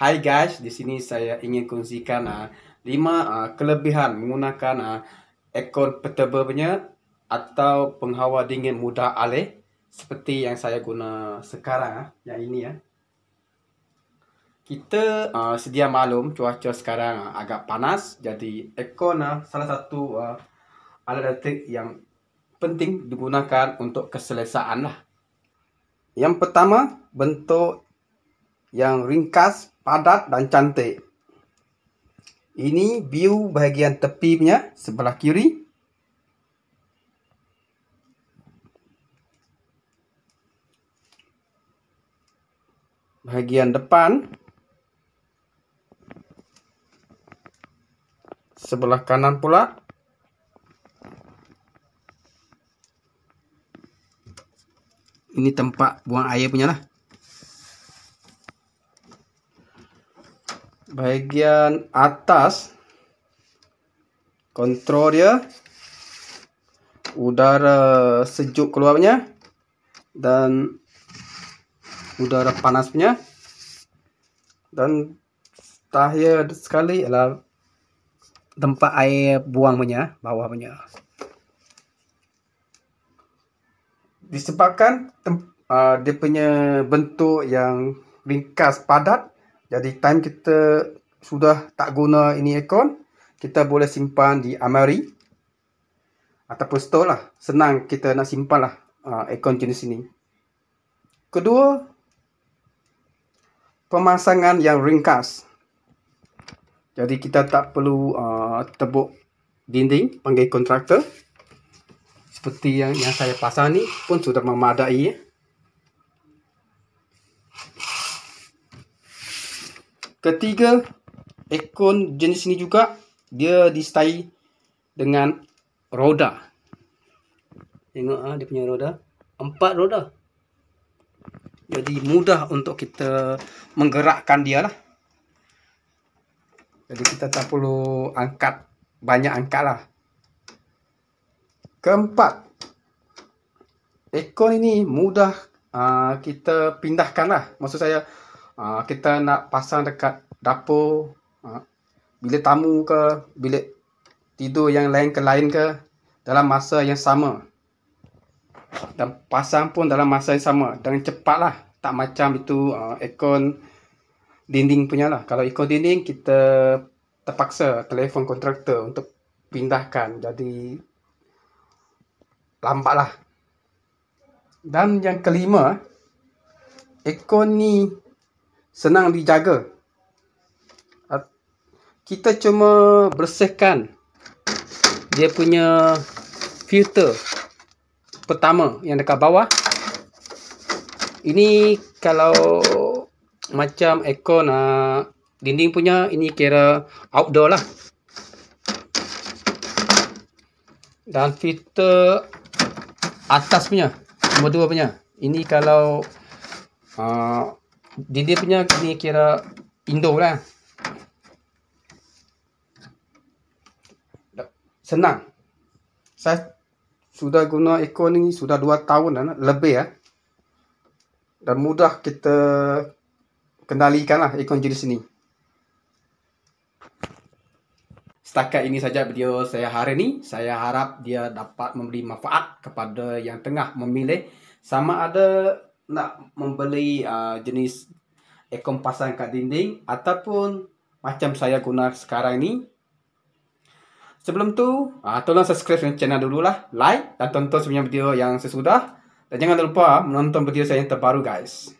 Hi guys, di sini saya ingin kongsikan uh, 5 uh, kelebihan menggunakan uh, ah, akaun petabel punya atau penghawa dingin mudah alih seperti yang saya guna sekarang uh, yang ini ya. Uh. Kita uh, sedia maklum cuaca sekarang uh, agak panas jadi akaun uh, salah satu uh, alat elektrik yang penting digunakan untuk keselesaan lah. Yang pertama, bentuk yang ringkas padat dan cantik. Ini view bagian tepinya sebelah kiri. Bagian depan sebelah kanan pula ini tempat buang air punya lah bahagian atas kontrol dia udara sejuk keluarnya dan udara panas punya dan terakhir sekali ialah tempat air buang punya bawah punya disebabkan uh, dia punya bentuk yang ringkas padat jadi time kita sudah tak guna ini aircon, kita boleh simpan di amari atau store lah. Senang kita nak simpan lah uh, aircon jenis ini. Kedua, pemasangan yang ringkas. Jadi kita tak perlu uh, tebuk dinding panggil kontraktor. Seperti yang, yang saya pasang ni pun sudah memadai. Ya. Ketiga, ekon jenis ini juga dia disertai dengan roda. Tengok ah dia punya roda, empat roda. Jadi mudah untuk kita menggerakkan dia lah. Jadi kita tak perlu angkat banyak angkat lah. Keempat, ekon ini mudah uh, kita pindahkan lah. Maksud saya, Ah, kita nak pasang dekat dapur uh, ah, bila tamu ke bilik tidur yang lain ke lain ke dalam masa yang sama dan pasang pun dalam masa yang sama dengan cepatlah tak macam itu uh, aircon dinding punya lah kalau ekon dinding kita terpaksa telefon kontraktor untuk pindahkan jadi lambat lah dan yang kelima ekon ni senang dijaga. Kita cuma bersihkan dia punya filter pertama yang dekat bawah. Ini kalau macam aircon uh, dinding punya ini kira outdoor lah. Dan filter atas punya, nombor dua punya. Ini kalau uh, dinding punya ni kira indoor lah. Senang. Saya sudah guna ekor ni sudah 2 tahun lah, lebih ya. Dan mudah kita kendalikan lah ekor jenis ini. Setakat ini saja video saya hari ini. Saya harap dia dapat memberi manfaat kepada yang tengah memilih. Sama ada nak membeli uh, jenis aircon pasang kat dinding ataupun macam saya guna sekarang ni. Sebelum tu, uh, tolong subscribe channel dulu lah. Like dan tonton semua video yang sesudah. Dan jangan lupa menonton video saya yang terbaru guys.